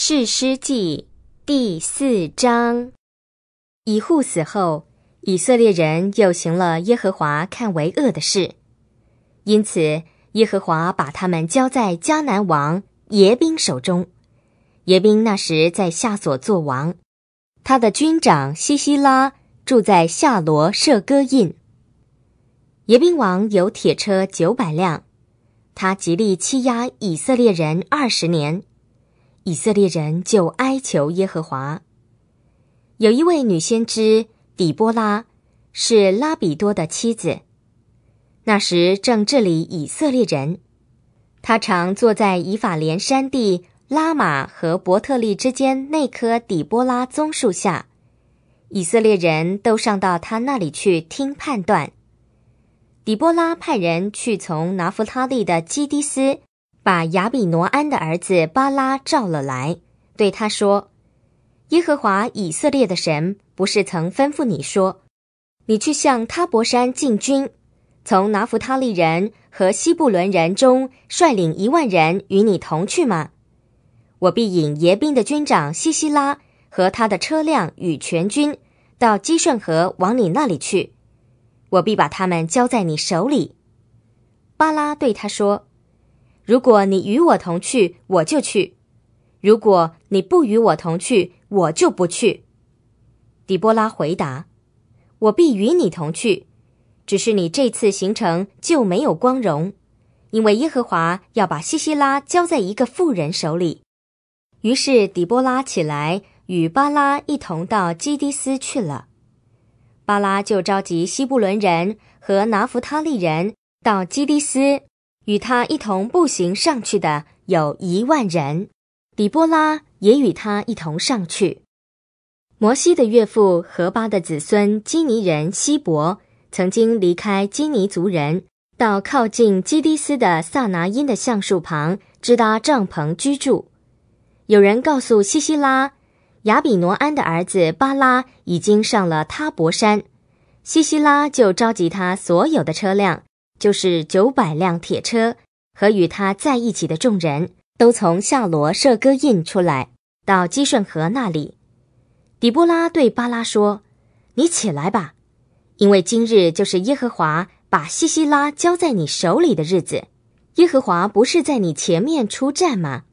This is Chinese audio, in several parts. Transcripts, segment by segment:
是师记第四章：以笏死后，以色列人又行了耶和华看为恶的事，因此耶和华把他们交在迦南王耶宾手中。耶宾那时在夏所做王，他的军长西希拉住在夏罗舍歌印。耶宾王有铁车九百辆，他极力欺压以色列人二十年。以色列人就哀求耶和华。有一位女先知底波拉，是拉比多的妻子，那时正治理以色列人。她常坐在以法莲山地拉玛和伯特利之间那棵底波拉棕树下，以色列人都上到她那里去听判断。底波拉派人去从拿弗他利的基迪斯。把亚比挪安的儿子巴拉召了来，对他说：“耶和华以色列的神不是曾吩咐你说，你去向他伯山进军，从拿弗他利人和西布伦人中率领一万人与你同去吗？我必引耶宾的军长西西拉和他的车辆与全军到基顺河往你那里去，我必把他们交在你手里。”巴拉对他说。如果你与我同去，我就去；如果你不与我同去，我就不去。狄波拉回答：“我必与你同去，只是你这次行程就没有光荣，因为耶和华要把西西拉交在一个妇人手里。”于是狄波拉起来，与巴拉一同到基迪斯去了。巴拉就召集希布伦人和拿弗他利人到基迪斯。与他一同步行上去的有一万人，底波拉也与他一同上去。摩西的岳父何巴的子孙基尼人希伯曾经离开基尼族人，到靠近基迪斯的萨拿因的橡树旁支搭帐篷居住。有人告诉西希拉，亚比挪安的儿子巴拉已经上了他伯山，西希拉就召集他所有的车辆。就是九百辆铁车和与他在一起的众人都从夏罗社哥印出来，到基顺河那里。底波拉对巴拉说：“你起来吧，因为今日就是耶和华把西西拉交在你手里的日子。耶和华不是在你前面出战吗？”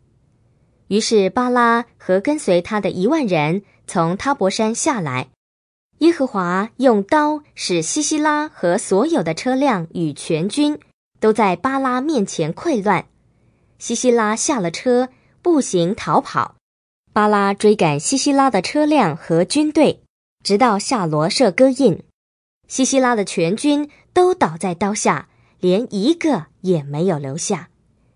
于是巴拉和跟随他的一万人从他伯山下来。耶和华用刀使西西拉和所有的车辆与全军都在巴拉面前溃乱。西西拉下了车，步行逃跑。巴拉追赶西西拉的车辆和军队，直到夏罗设戈印。西西拉的全军都倒在刀下，连一个也没有留下。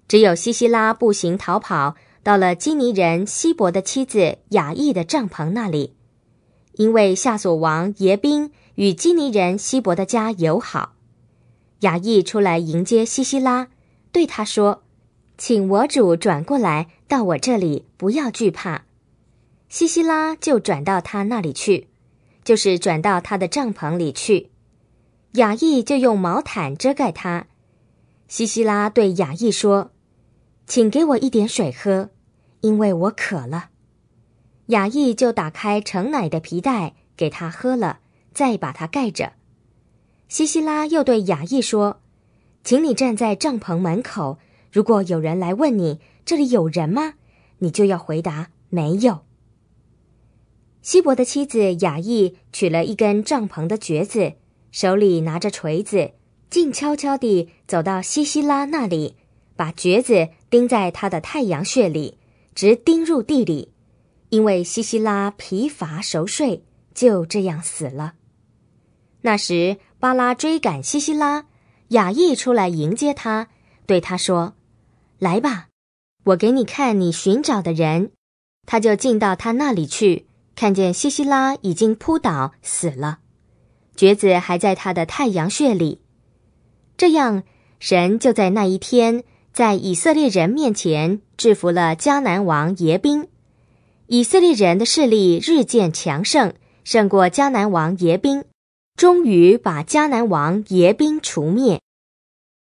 只有西西拉步行逃跑，到了基尼人希伯的妻子雅意的帐篷那里。因为夏索王耶宾与基尼人希伯的家友好，雅意出来迎接西西拉，对他说：“请我主转过来到我这里，不要惧怕。”西西拉就转到他那里去，就是转到他的帐篷里去。雅意就用毛毯遮盖他。西西拉对雅意说：“请给我一点水喝，因为我渴了。”雅意就打开盛奶的皮袋，给他喝了，再把它盖着。西西拉又对雅意说：“请你站在帐篷门口，如果有人来问你这里有人吗，你就要回答没有。”西伯的妻子雅意取了一根帐篷的橛子，手里拿着锤子，静悄悄地走到西西拉那里，把橛子钉在他的太阳穴里，直钉入地里。因为西西拉疲乏熟睡，就这样死了。那时巴拉追赶西西拉，雅意出来迎接他，对他说：“来吧，我给你看你寻找的人。”他就进到他那里去，看见西西拉已经扑倒死了，橛子还在他的太阳穴里。这样，神就在那一天在以色列人面前制服了迦南王耶宾。以色列人的势力日渐强盛，胜过迦南王耶宾，终于把迦南王耶宾除灭。